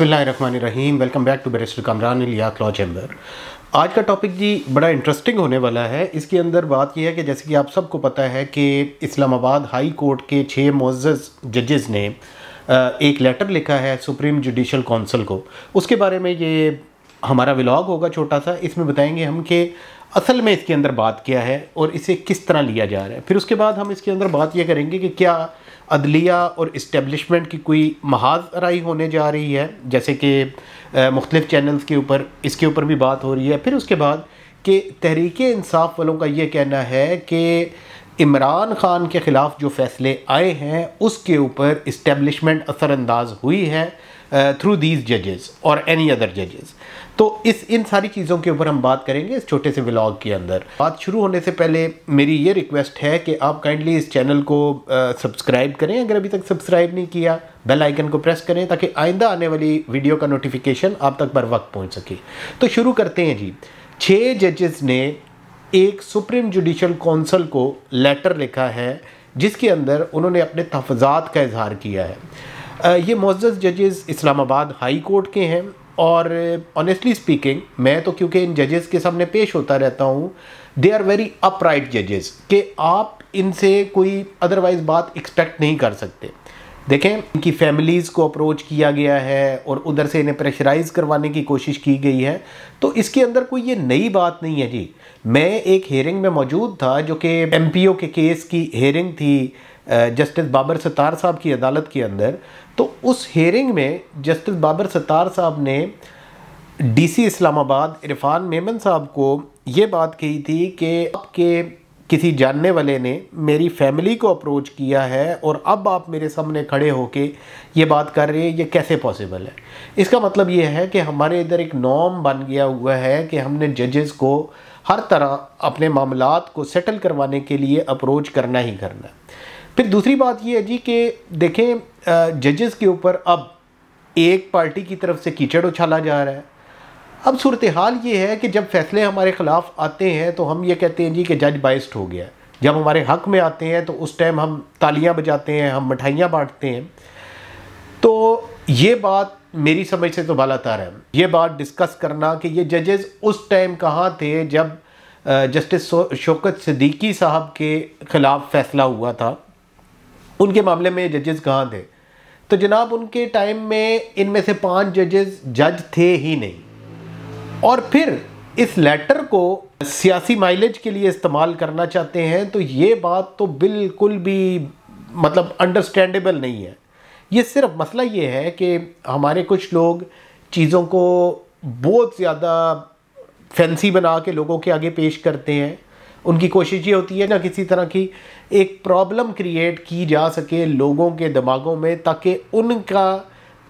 Rahim welcome back to barrister Kamran लिया law chamber आज का टॉपिक जी बड़ा इंटरेस्टिंग होने वाला है इसके अंदर बात यह है कि जैसे कि आप सबको पता है कि इस्लामाबाद हाई कोर्ट के छः मोज़ जजेस ने एक लेटर लिखा है सुप्रीम जुडिशल काउंसिल को उसके बारे में ये हमारा व्लॉग होगा छोटा सा इसमें बताएंगे हम कि असल में इसके अंदर बात क्या है और इसे किस तरह लिया जा रहा है फिर उसके बाद हम इसके अंदर बात यह करेंगे कि क्या अदलिया और इस्टेबलिशमेंट की कोई महाज राई होने जा रही है जैसे कि मुख्तलिफ़ चैनल्स के ऊपर इसके ऊपर भी बात हो रही है फिर उसके बाद कि तहरीक इंसाफ वालों का ये कहना है कि इमरान ख़ान के ख़िलाफ़ जो फ़ैसले आए हैं उसके ऊपर इस्टेबलिशमेंट असरानंदाज हुई है थ्रू दीज जजेस और एनी अदर जजेस तो इस इन सारी चीज़ों के ऊपर हम बात करेंगे इस छोटे से व्लॉग के अंदर बात शुरू होने से पहले मेरी ये रिक्वेस्ट है कि आप काइंडली इस चैनल को सब्सक्राइब uh, करें अगर अभी तक सब्सक्राइब नहीं किया बेल आइकन को प्रेस करें ताकि आइंदा आने वाली वीडियो का नोटिफिकेशन आप तक बर वक्त पहुँच सके तो शुरू करते हैं जी छः जजेस ने एक सुप्रीम जुडिशल कौंसल को लेटर लिखा है जिसके अंदर उन्होंने अपने तहफात का इजहार किया है ये मोजस जजेस इस्लामाबाद हाई कोर्ट के हैं और ऑनेस्टली स्पीकिंग मैं तो क्योंकि इन जजेस के सामने पेश होता रहता हूँ दे आर वेरी अपराइट जजेस कि आप इनसे कोई अदरवाइज़ बात एक्सपेक्ट नहीं कर सकते देखें इनकी फैमिलीज़ को अप्रोच किया गया है और उधर से इन्हें प्रेशराइज करवाने की कोशिश की गई है तो इसके अंदर कोई ये नई बात नहीं है जी मैं एक हेयरिंग में मौजूद था जो कि एम के केस की हेयरिंग थी जस्टिस बाबर सतार साहब की अदालत के अंदर तो उस हेयरिंग में जस्टिस बाबर सतार साहब ने डीसी इस्लामाबाद इरफान मेमन साहब को ये बात कही थी कि आपके किसी जानने वाले ने मेरी फैमिली को अप्रोच किया है और अब आप मेरे सामने खड़े होके ये बात कर रहे हैं ये कैसे पॉसिबल है इसका मतलब ये है कि हमारे इधर एक नॉम बन गया हुआ है कि हमने जजेस को हर तरह अपने मामला को सेटल करवाने के लिए अप्रोच करना ही करना है फिर दूसरी बात ये है जी कि देखें जजेस के ऊपर अब एक पार्टी की तरफ से कीचड़ उछाला जा रहा है अब सूरत हाल ये है कि जब फैसले हमारे ख़िलाफ़ आते हैं तो हम ये कहते हैं जी कि जज बाइस्ड हो गया जब हमारे हक में आते हैं तो उस टाइम हम तालियां बजाते हैं हम मिठाइयाँ बांटते हैं तो ये बात मेरी समझ से तो बाला तार है ये बात डिस्कस करना कि ये जजेस उस टाइम कहाँ थे जब जस्टिस शौकत सिद्दीकी साहब के ख़िलाफ़ फैसला हुआ था उनके मामले में जजेस कहाँ थे तो जनाब उनके टाइम में इनमें से पांच जजेस जज थे ही नहीं और फिर इस लेटर को सियासी माइलेज के लिए इस्तेमाल करना चाहते हैं तो ये बात तो बिल्कुल भी मतलब अंडरस्टैंडेबल नहीं है ये सिर्फ मसला ये है कि हमारे कुछ लोग चीज़ों को बहुत ज़्यादा फैंसी बना के लोगों के आगे पेश करते हैं उनकी कोशिश ये होती है ना किसी तरह की एक प्रॉब्लम क्रिएट की जा सके लोगों के दिमागों में ताकि उनका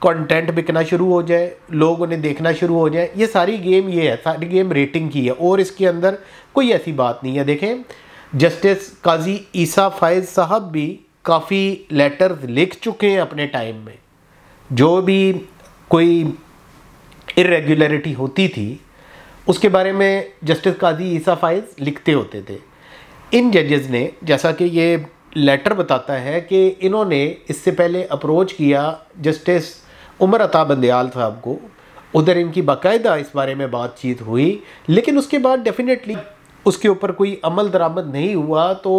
कंटेंट बिकना शुरू हो जाए लोग उन्हें देखना शुरू हो जाए ये सारी गेम ये है सारी गेम रेटिंग की है और इसके अंदर कोई ऐसी बात नहीं है देखें जस्टिस काजी ईसा फायज साहब भी काफ़ी लेटर्स लिख चुके हैं अपने टाइम में जो भी कोई इरेगुलरिटी होती थी उसके बारे में जस्टिस काजी ईसा फाइज लिखते होते थे इन जजेस ने जैसा कि ये लेटर बताता है कि इन्होंने इससे पहले अप्रोच किया जस्टिस उमर अता बंदयाल साहब को उधर इनकी बाकायदा इस बारे में बातचीत हुई लेकिन उसके बाद डेफिनेटली उसके ऊपर कोई अमल दरामद नहीं हुआ तो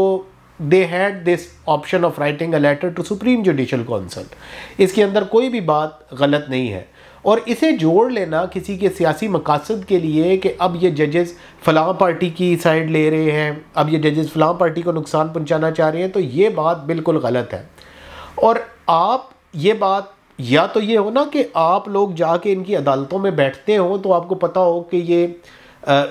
they had this option of writing a letter to supreme judicial council इसके अंदर कोई भी बात गलत नहीं है और इसे जोड़ लेना किसी के सियासी मकासद के लिए कि अब ये जजेस फ़लाँ पार्टी की साइड ले रहे हैं अब ये जजेस फ़लाँ पार्टी को नुकसान पहुंचाना चाह रहे हैं तो ये बात बिल्कुल गलत है और आप ये बात या तो ये हो ना कि आप लोग जाके इनकी अदालतों में बैठते हो तो आपको पता हो कि ये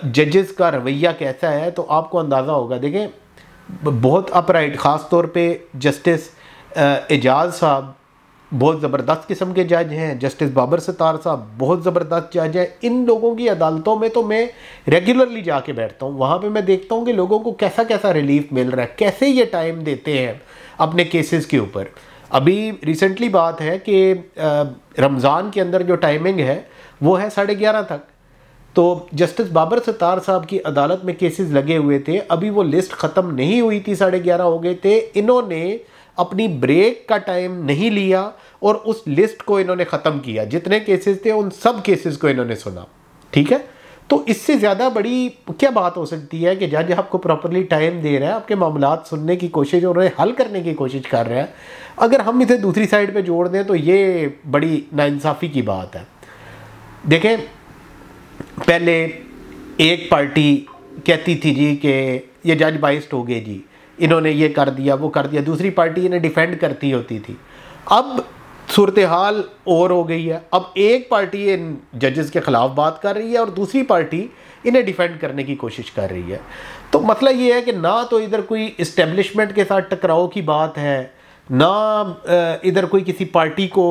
जजेस का रवैया कैसा है तो आपको अंदाज़ा होगा देखें बहुत अपराइट ख़ास तौर पर जस्टिस एजाज साहब बहुत ज़बरदस्त किस्म के जज हैं जस्टिस बाबर सतार साहब बहुत ज़बरदस्त जज हैं इन लोगों की अदालतों में तो मैं रेगुलरली जाके बैठता हूँ वहाँ पे मैं देखता हूँ कि लोगों को कैसा कैसा रिलीफ मिल रहा है कैसे ये टाइम देते हैं अपने केसेस के ऊपर अभी रिसेंटली बात है कि रमज़ान के अंदर जो टाइमिंग है वो है साढ़े ग्यारह तक तो जस्टिस बाबर सत्तार साहब की अदालत में केसेस लगे हुए थे अभी वो लिस्ट ख़त्म नहीं हुई थी साढ़े ग्यारह हो गए थे इन्होंने अपनी ब्रेक का टाइम नहीं लिया और उस लिस्ट को इन्होंने ख़त्म किया जितने केसेस थे उन सब केसेस को इन्होंने सुना ठीक है तो इससे ज़्यादा बड़ी क्या बात हो सकती है कि जज आपको प्रॉपरली टाइम दे रहा है आपके मामला सुनने की कोशिश और उन्हें हल करने की कोशिश कर रहे हैं अगर हम इसे दूसरी साइड पर जोड़ दें तो ये बड़ी नाानसाफ़ी की बात है देखें पहले एक पार्टी कहती थी जी कि ये जज बाइस्ट हो गए जी इन्होंने ये कर दिया वो कर दिया दूसरी पार्टी इन्हें डिफेंड करती होती थी अब सूरत हाल और हो गई है अब एक पार्टी इन जजेस के ख़िलाफ़ बात कर रही है और दूसरी पार्टी इन्हें डिफेंड करने की कोशिश कर रही है तो मसला ये है कि ना तो इधर कोई इस्टेब्लिशमेंट के साथ टकराव की बात है ना इधर कोई किसी पार्टी को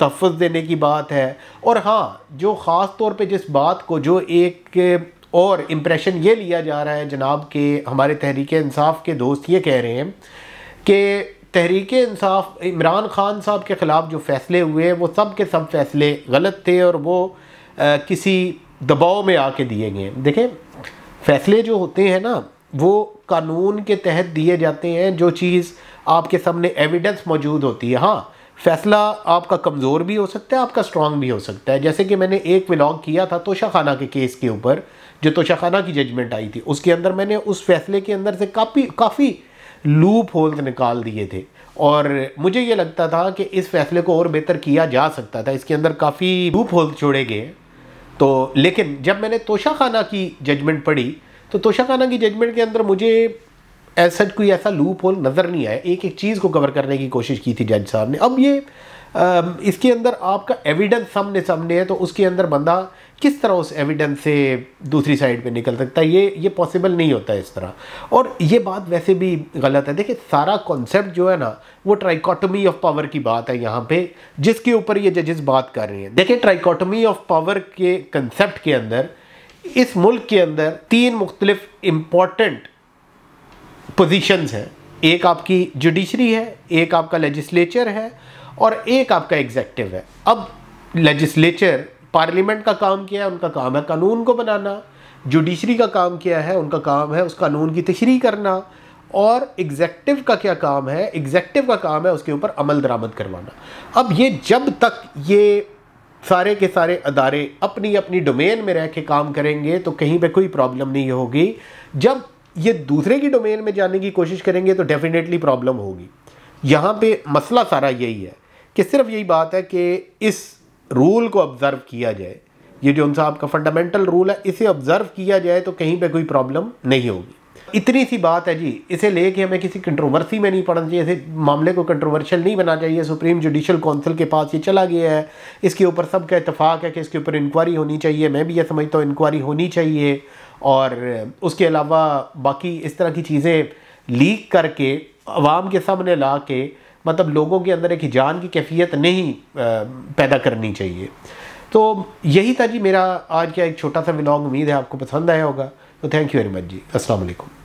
तहफ़ देने की बात है और हाँ जो ख़ास तौर पे जिस बात को जो एक और इम्प्रेशन ये लिया जा रहा है जनाब के हमारे तहरीक इंसाफ के दोस्त ये कह रहे हैं कि तहरीक इंसाफ इमरान खान साहब के ख़िलाफ़ जो फ़ैसले हुए वो सब के सब फ़ैसले गलत थे और वो आ, किसी दबाव में आके दिए गए देखें फ़ैसले जो होते हैं ना वो कानून के तहत दिए जाते हैं जो चीज़ आपके सामने एविडेंस मौजूद होती है हाँ फैसला आपका कमज़ोर भी हो सकता है आपका स्ट्रांग भी हो सकता है जैसे कि मैंने एक विलॉग किया था तोशा खाना के केस के ऊपर जो तोशा खाना की जजमेंट आई थी उसके अंदर मैंने उस फैसले के अंदर से काफ़ी काफ़ी लूप होल्स निकाल दिए थे और मुझे ये लगता था कि इस फैसले को और बेहतर किया जा सकता था इसके अंदर काफ़ी लूप होल्स छोड़े गए तो लेकिन जब मैंने तोशा खाना की जजमेंट पढ़ी तो तोशा खाना की जजमेंट के अंदर मुझे ऐसा कोई ऐसा लूप होल नज़र नहीं आया एक एक चीज़ को कवर करने की कोशिश की थी जज साहब ने अब ये आ, इसके अंदर आपका एविडेंस सामने सामने है तो उसके अंदर बंदा किस तरह उस एविडेंस से दूसरी साइड पे निकल सकता है ये ये पॉसिबल नहीं होता है इस तरह और ये बात वैसे भी गलत है देखिए सारा कॉन्सेप्ट जो है ना वो ट्राइकोटमी ऑफ पावर की बात है यहाँ पे जिसके ऊपर ये जजेस बात कर रहे हैं देखिए ट्राइकोटमी ऑफ पावर के कंसेप्ट के अंदर इस मुल्क के अंदर तीन मुख्तलिफ इम्पॉर्टेंट पोजीशंस हैं एक आपकी जुडिशरी है एक आपका लेजिस्लेचर है और एक आपका एग्जेक्टिव है अब लेजिस्लेचर पार्लियामेंट का काम किया है उनका काम है कानून को बनाना जुडिशरी का काम किया है उनका काम है उस कानून की तशरी करना और एग्जेक्टिव का क्या काम है एग्जेक्टिव का काम है उसके ऊपर अमल दरामद करवाना अब ये जब तक ये सारे के सारे अदारे अपनी अपनी डोमेन में रह के काम करेंगे तो कहीं पे कोई प्रॉब्लम नहीं होगी जब ये दूसरे की डोमेन में जाने की कोशिश करेंगे तो डेफिनेटली प्रॉब्लम होगी यहाँ पे मसला सारा यही है कि सिर्फ यही बात है कि इस रूल को ऑब्ज़र्व किया जाए ये जो उनसा आपका फंडामेंटल रूल है इसे ऑब्ज़र्व किया जाए तो कहीं पे कोई प्रॉब्लम नहीं होगी इतनी सी बात है जी इसे लेके हमें किसी कंट्रोवर्सी में नहीं पड़ना चाहिए इसे मामले को कंट्रोवर्शियल नहीं बनाना चाहिए सुप्रीम जुडिशल काउंसिल के पास ये चला गया है इसके ऊपर सबका इतफाक़ है कि इसके ऊपर इंक्वायरी होनी चाहिए मैं भी ये समझता हूँ इंक्वायरी होनी चाहिए और उसके अलावा बाकी इस तरह की चीज़ें लीक करके आवाम के सामने ला के मतलब लोगों के अंदर एक जान की कैफियत नहीं पैदा करनी चाहिए तो यही था जी मेरा आज का एक छोटा सा विलॉग उम्मीद है आपको पसंद आया होगा तो थैंक यू वेरी मच जी अस्सलाम वालेकुम